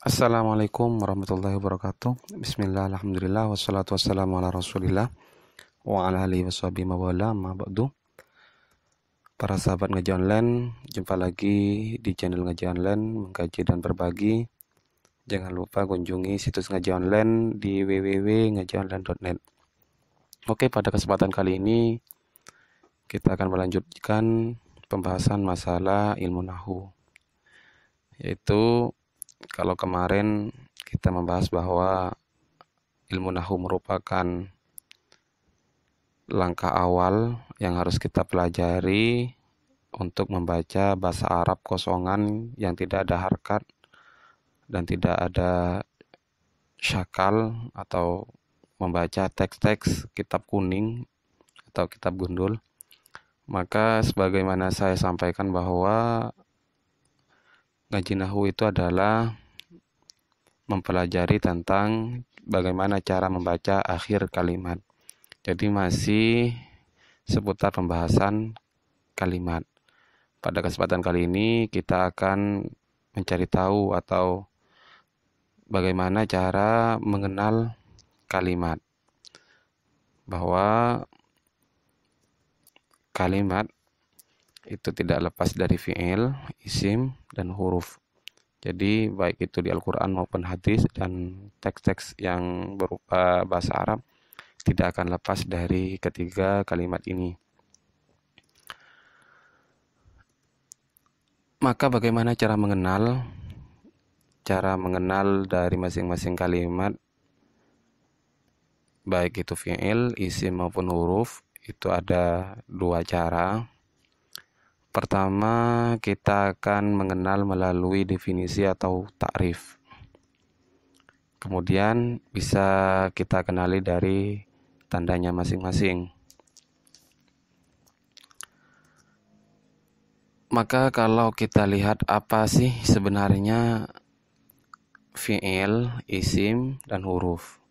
Assalamualaikum warahmatullahi wabarakatuh Bismillah, Alhamdulillah, wassalatu wassalamu ala rasulillah Wa ala alihi wa sahbihi mawala ma'badu Para sahabat ngaji online, jumpa lagi di channel ngaji online Mengkaji dan berbagi Jangan lupa kunjungi situs ngaji online di www.ngajionline.net Oke, pada kesempatan kali ini Kita akan melanjutkan pembahasan masalah ilmu nahu Yaitu kalau kemarin kita membahas bahwa ilmu nahu merupakan langkah awal yang harus kita pelajari untuk membaca bahasa Arab kosongan yang tidak ada harkat dan tidak ada syakal atau membaca teks-teks kitab kuning atau kitab gundul maka sebagaimana saya sampaikan bahwa Ngaji Nahu itu adalah mempelajari tentang bagaimana cara membaca akhir kalimat. Jadi masih seputar pembahasan kalimat. Pada kesempatan kali ini kita akan mencari tahu atau bagaimana cara mengenal kalimat. Bahwa kalimat itu tidak lepas dari fi'il, isim, dan huruf. Jadi baik itu di Al-Quran maupun hadis dan teks-teks yang berupa bahasa Arab tidak akan lepas dari ketiga kalimat ini. Maka bagaimana cara mengenal? Cara mengenal dari masing-masing kalimat baik itu fi'il, isim maupun huruf itu ada dua cara Pertama, kita akan mengenal melalui definisi atau takrif. Kemudian bisa kita kenali dari tandanya masing-masing. Maka kalau kita lihat apa sih sebenarnya fi'il, isim, dan huruf.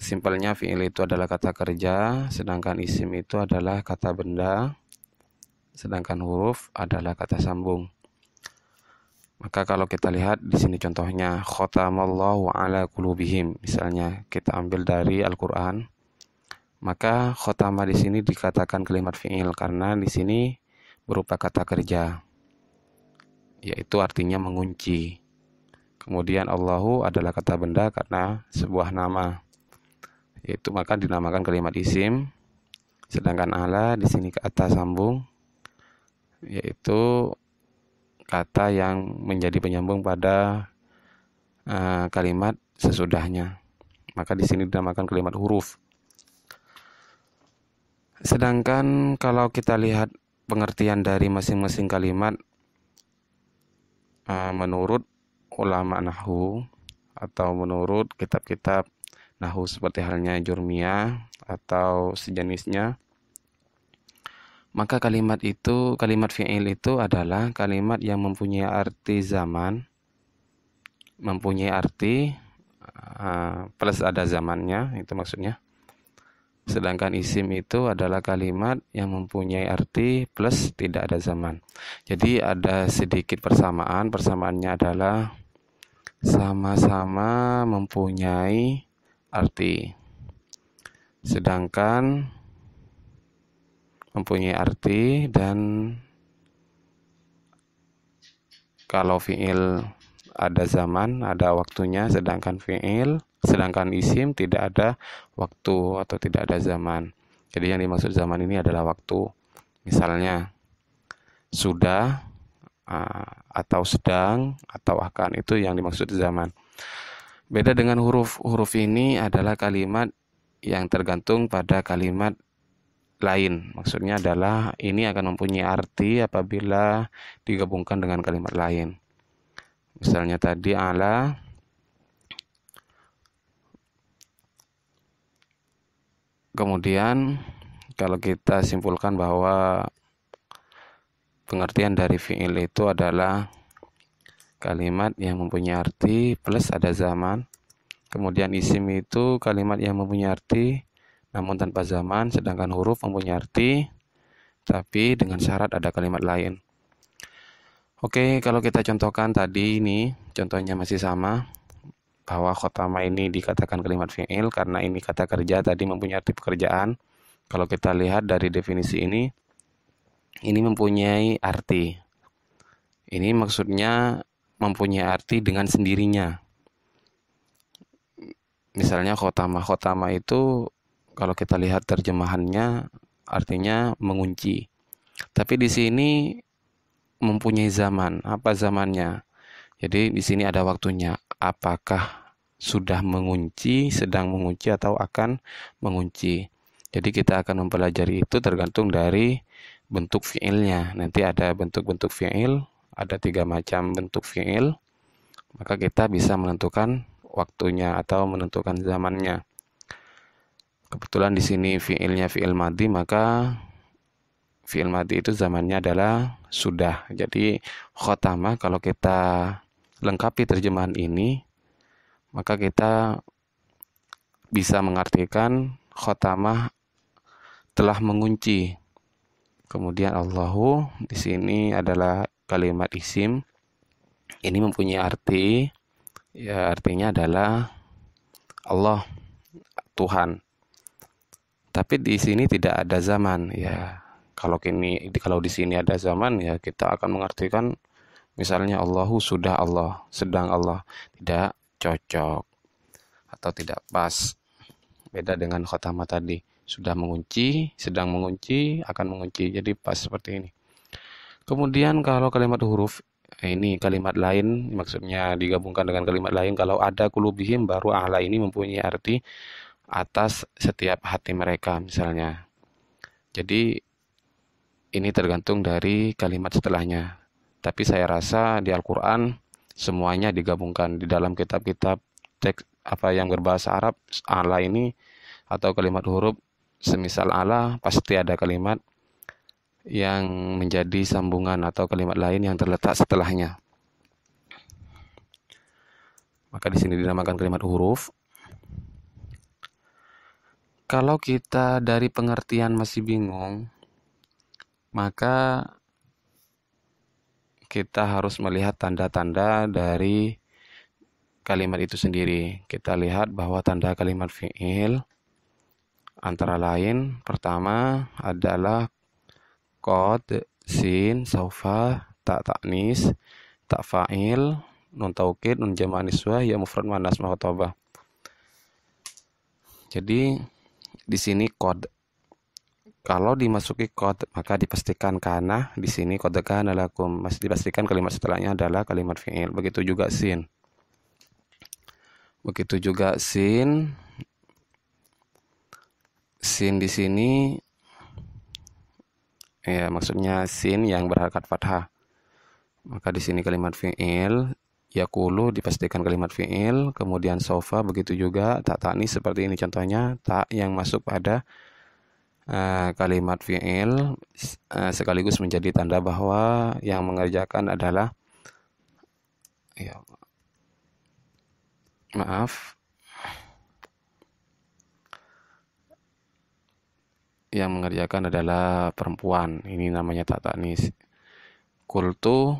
Simpelnya fi'il itu adalah kata kerja, sedangkan isim itu adalah kata benda sedangkan huruf adalah kata sambung. Maka kalau kita lihat di sini contohnya khatamallahu ala qulubihim. Misalnya kita ambil dari Al-Qur'an, maka khotama di sini dikatakan kalimat fi'il karena di sini berupa kata kerja. Yaitu artinya mengunci. Kemudian Allahu adalah kata benda karena sebuah nama. Yaitu maka dinamakan kalimat isim. Sedangkan ala di sini kata sambung yaitu kata yang menjadi penyambung pada uh, kalimat sesudahnya. Maka di sini dinamakan kalimat huruf. Sedangkan kalau kita lihat pengertian dari masing-masing kalimat uh, menurut ulama nahu atau menurut kitab-kitab nahu seperti halnya Jurmiyah atau sejenisnya maka kalimat itu kalimat fi'il itu adalah kalimat yang mempunyai arti zaman mempunyai arti ah, plus ada zamannya itu maksudnya sedangkan isim itu adalah kalimat yang mempunyai arti plus tidak ada zaman jadi ada sedikit persamaan persamaannya adalah sama-sama mempunyai arti sedangkan mempunyai arti dan kalau fiil ada zaman, ada waktunya, sedangkan fiil, sedangkan isim tidak ada waktu atau tidak ada zaman. Jadi yang dimaksud zaman ini adalah waktu. Misalnya sudah atau sedang atau akan itu yang dimaksud zaman. Beda dengan huruf huruf ini adalah kalimat yang tergantung pada kalimat lain. Maksudnya adalah ini akan mempunyai arti apabila digabungkan dengan kalimat lain. Misalnya tadi ala kemudian kalau kita simpulkan bahwa pengertian dari fiil itu adalah kalimat yang mempunyai arti plus ada zaman kemudian isim itu kalimat yang mempunyai arti namun tanpa zaman, sedangkan huruf mempunyai arti, tapi dengan syarat ada kalimat lain. Oke, kalau kita contohkan tadi ini, contohnya masih sama, bahwa khotama ini dikatakan kalimat fi'il karena ini kata kerja tadi mempunyai arti pekerjaan. Kalau kita lihat dari definisi ini, ini mempunyai arti. Ini maksudnya mempunyai arti dengan sendirinya. Misalnya khotama. Khotama itu kalau kita lihat terjemahannya artinya mengunci. Tapi di sini mempunyai zaman. Apa zamannya? Jadi di sini ada waktunya. Apakah sudah mengunci, sedang mengunci atau akan mengunci. Jadi kita akan mempelajari itu tergantung dari bentuk fiilnya. Nanti ada bentuk-bentuk fiil, ada tiga macam bentuk fiil. Maka kita bisa menentukan waktunya atau menentukan zamannya kebetulan di sini fiilnya fiil madi maka fiil madi itu zamannya adalah sudah. Jadi khotamah kalau kita lengkapi terjemahan ini maka kita bisa mengartikan khotamah telah mengunci. Kemudian Allahu di sini adalah kalimat isim. Ini mempunyai arti ya artinya adalah Allah Tuhan tapi di sini tidak ada zaman ya. ya. Kalau kini kalau di sini ada zaman ya kita akan mengartikan misalnya Allahu sudah Allah, sedang Allah tidak cocok atau tidak pas. Beda dengan khotama tadi, sudah mengunci, sedang mengunci, akan mengunci. Jadi pas seperti ini. Kemudian kalau kalimat huruf eh, ini kalimat lain maksudnya digabungkan dengan kalimat lain kalau ada kulubihim baru ala ini mempunyai arti atas setiap hati mereka misalnya. Jadi ini tergantung dari kalimat setelahnya. Tapi saya rasa di Al-Qur'an semuanya digabungkan di dalam kitab-kitab teks apa yang berbahasa Arab Allah ini atau kalimat huruf semisal Allah pasti ada kalimat yang menjadi sambungan atau kalimat lain yang terletak setelahnya. Maka di sini dinamakan kalimat huruf kalau kita dari pengertian masih bingung, maka kita harus melihat tanda-tanda dari kalimat itu sendiri. Kita lihat bahwa tanda kalimat fi'il antara lain pertama adalah kod, sin, saufa, tak taknis, tak fa'il, nun taukid, nun jama'an iswah ya mufrad manas mahotobah. Jadi di sini kode. Kalau dimasuki kode, maka dipastikan karena di sini kode kana lakum. Masih dipastikan kalimat setelahnya adalah kalimat fi'il. Begitu juga sin. Begitu juga sin. Sin di sini ya maksudnya sin yang berharkat fathah. Maka di sini kalimat fi'il yakulu dipastikan kalimat fiil kemudian sofa begitu juga tak tak nih seperti ini contohnya tak yang masuk pada uh, kalimat fiil uh, sekaligus menjadi tanda bahwa yang mengerjakan adalah ya maaf yang mengerjakan adalah perempuan ini namanya tak nih kultu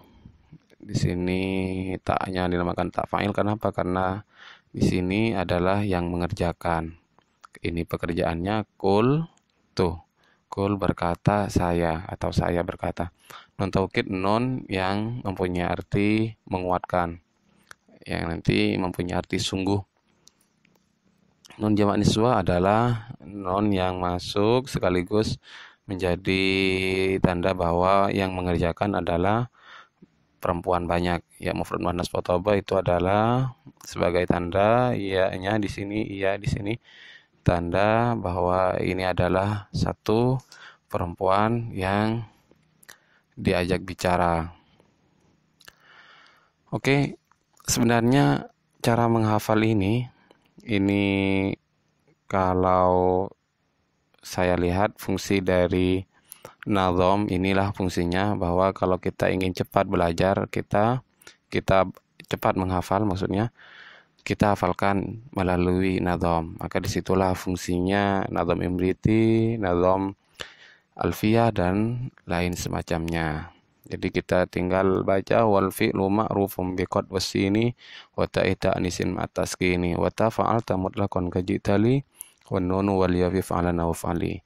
di sini taknya dinamakan tak fa'il kenapa? Karena di sini adalah yang mengerjakan. Ini pekerjaannya kul tuh. Kul berkata saya atau saya berkata. Non taukid non yang mempunyai arti menguatkan. Yang nanti mempunyai arti sungguh. Non jamak niswa adalah non yang masuk sekaligus menjadi tanda bahwa yang mengerjakan adalah perempuan banyak ya mufrad muannas fotoba itu adalah sebagai tanda ianya di sini ia di sini tanda bahwa ini adalah satu perempuan yang diajak bicara. Oke, sebenarnya cara menghafal ini ini kalau saya lihat fungsi dari nazom inilah fungsinya bahwa kalau kita ingin cepat belajar kita kita cepat menghafal maksudnya kita hafalkan melalui nazom maka disitulah fungsinya nazom imriti nazom alfia dan lain semacamnya jadi kita tinggal baca wal fi'lu ma'rufun biqad wasini wa ta'ita anisin ataskini wa ta tamutlah kon kajitali wa nunu wal yafif ala nawafali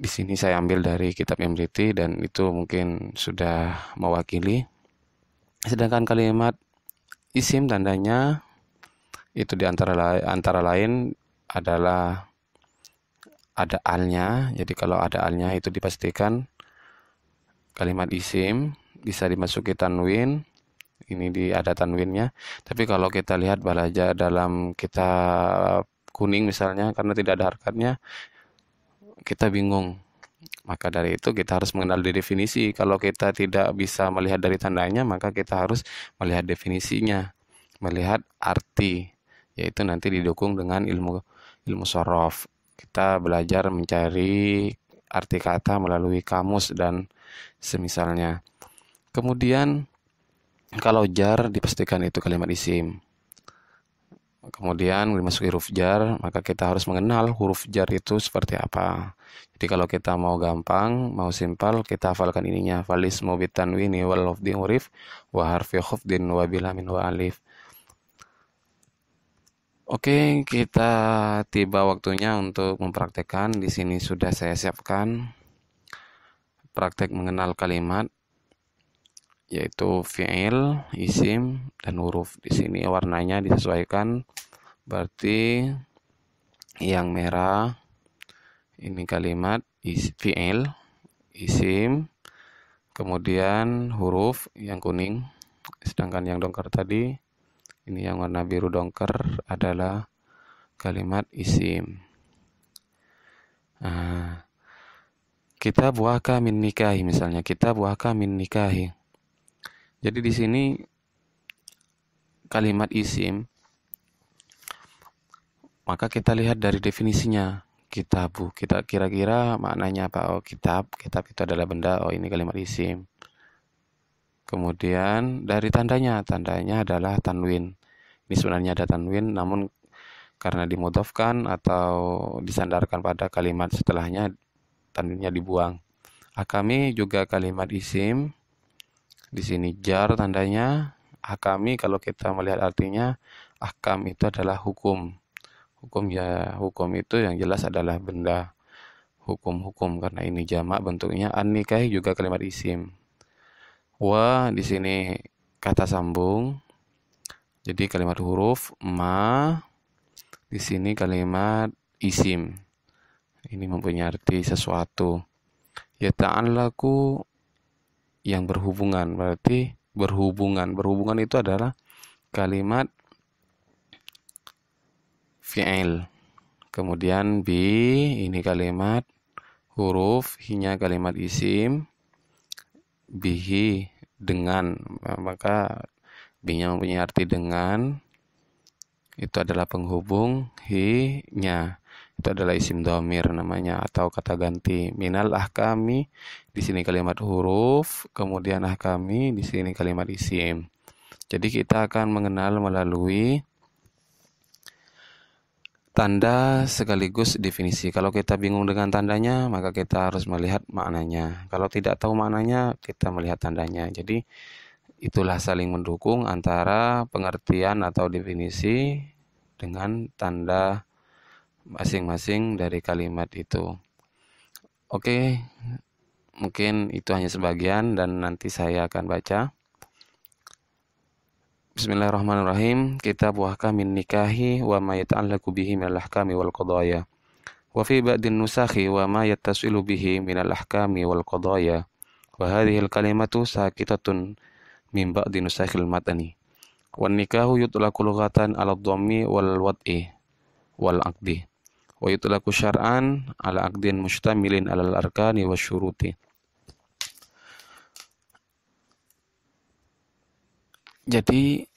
di sini saya ambil dari kitab MDT dan itu mungkin sudah mewakili. Sedangkan kalimat isim tandanya itu di antara lain, antara lain adalah ada alnya. Jadi kalau ada alnya itu dipastikan kalimat isim bisa dimasuki tanwin. Ini di ada tanwinnya. Tapi kalau kita lihat balaja dalam kita kuning misalnya karena tidak ada harkatnya kita bingung. Maka dari itu kita harus mengenal definisi. Kalau kita tidak bisa melihat dari tandanya, maka kita harus melihat definisinya, melihat arti, yaitu nanti didukung dengan ilmu ilmu sorof. Kita belajar mencari arti kata melalui kamus dan semisalnya. Kemudian kalau jar dipastikan itu kalimat isim. Kemudian dimasuki huruf jar, maka kita harus mengenal huruf jar itu seperti apa. Jadi kalau kita mau gampang, mau simpel, kita hafalkan ininya. Falis mubitan wini wal lafdi orif wa harfi khufdin wa bilamin wa alif. Oke, kita tiba waktunya untuk mempraktekkan. Di sini sudah saya siapkan praktek mengenal kalimat yaitu fi'il, isim, dan huruf. Di sini warnanya disesuaikan, berarti yang merah ini kalimat is, fi'il, isim, kemudian huruf yang kuning, sedangkan yang dongker tadi, ini yang warna biru dongker adalah kalimat isim. Nah, kita buahkan min nikahi misalnya, kita buahkan min nikahi jadi di sini kalimat isim maka kita lihat dari definisinya kitabu kita kira-kira maknanya apa oh kitab kitab itu adalah benda oh ini kalimat isim kemudian dari tandanya tandanya adalah tanwin ini sebenarnya ada tanwin namun karena dimodofkan atau disandarkan pada kalimat setelahnya tanwinnya dibuang akami juga kalimat isim di sini jar tandanya akami kalau kita melihat artinya akam itu adalah hukum. Hukum ya hukum itu yang jelas adalah benda hukum-hukum karena ini jamak bentuknya an juga kalimat isim. Wa di sini kata sambung. Jadi kalimat huruf ma di sini kalimat isim. Ini mempunyai arti sesuatu. Ya ta'allaku yang berhubungan. Berarti berhubungan. Berhubungan itu adalah kalimat fi'il. Kemudian bi ini kalimat huruf, hinya kalimat isim, bihi dengan. Maka binya mempunyai arti dengan. Itu adalah penghubung hinya itu adalah isim domir namanya atau kata ganti minal kami di sini kalimat huruf kemudian ah kami di sini kalimat isim jadi kita akan mengenal melalui tanda sekaligus definisi kalau kita bingung dengan tandanya maka kita harus melihat maknanya kalau tidak tahu maknanya kita melihat tandanya jadi itulah saling mendukung antara pengertian atau definisi dengan tanda masing-masing dari kalimat itu. Oke, mungkin itu hanya sebagian dan nanti saya akan baca. Bismillahirrahmanirrahim. Kita buahkan min nikahi wa ma yata'allaqu bihi min al-ahkami wal qadaya. Wa fi ba'din nusakhi wa ma yattasilu bihi min al-ahkami wal qadaya. Wa hadhihi al-kalimatu sakitatun min nusakhi al matani. Wan nikahu yutlaku lughatan 'ala dhammi wal wad'i wal aqdi wa yutlaku syar'an ala aqdin mustamilin alal arkani wasyuruti jadi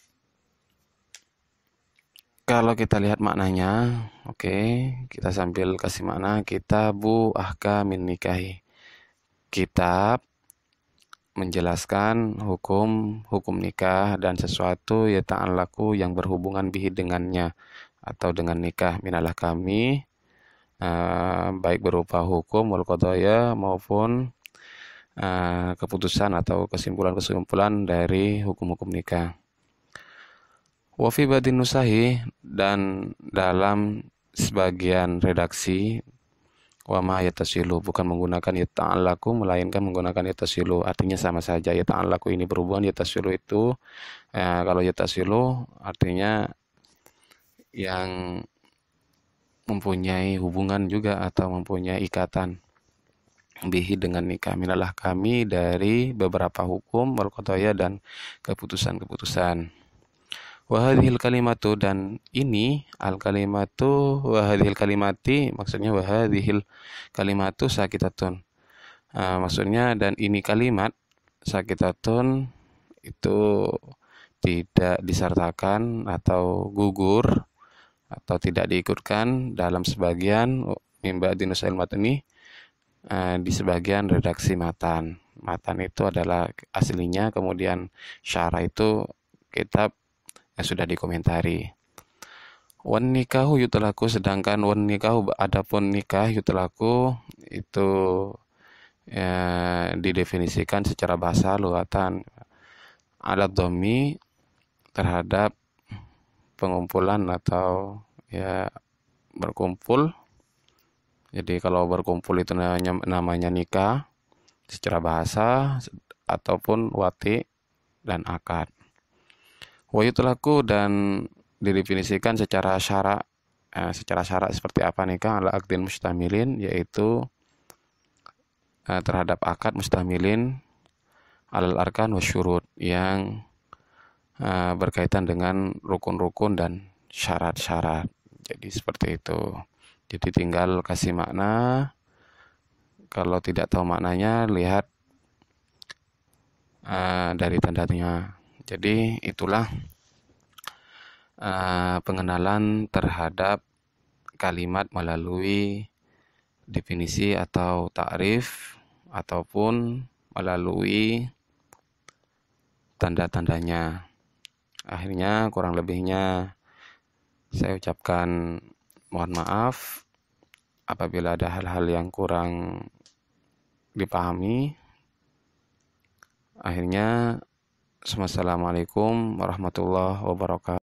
kalau kita lihat maknanya oke okay, kita sambil kasih makna kitabu ahkamin nikahi kitab menjelaskan hukum hukum nikah dan sesuatu ya laku yang berhubungan bihi dengannya atau dengan nikah minalah kami Eh, baik berupa hukum wal maupun uh, keputusan atau kesimpulan-kesimpulan dari hukum-hukum nikah. Wafi badin nusahi dan dalam sebagian redaksi wa ma yatasilu bukan menggunakan yata'allaku melainkan menggunakan yatasilu artinya sama saja yata'allaku ini berhubungan yatasilu itu eh, kalau yatasilu artinya yang mempunyai hubungan juga atau mempunyai ikatan bihi dengan nikah minalah kami dari beberapa hukum berkotoya dan keputusan-keputusan wahadhil kalimatu dan ini al kalimatu wahadhil kalimati maksudnya wahadhil kalimatu sakitatun uh, maksudnya dan ini kalimat sakitatun itu tidak disertakan atau gugur atau tidak diikutkan dalam sebagian oh, mimba ilmat ini uh, eh, di sebagian redaksi matan. Matan itu adalah aslinya, kemudian syara itu kitab yang sudah dikomentari. Wan nikahu yutlaku sedangkan wan nikahu adapun nikah yutlaku itu ya, didefinisikan secara bahasa luatan alat domi terhadap pengumpulan atau ya berkumpul. Jadi kalau berkumpul itu namanya, namanya nikah secara bahasa ataupun wati dan akad. Wayutlaku dan didefinisikan secara syarat, eh, secara syarat seperti apa nikah ala akdin mustamilin yaitu eh, terhadap akad mustamilin alal arkan wasyurut yang Eh, berkaitan dengan rukun-rukun dan syarat-syarat. Jadi seperti itu. Jadi tinggal kasih makna. Kalau tidak tahu maknanya, lihat uh, dari tandanya. Jadi itulah uh, pengenalan terhadap kalimat melalui definisi atau takrif ataupun melalui tanda-tandanya akhirnya kurang lebihnya saya ucapkan mohon maaf apabila ada hal-hal yang kurang dipahami akhirnya Assalamualaikum warahmatullahi wabarakatuh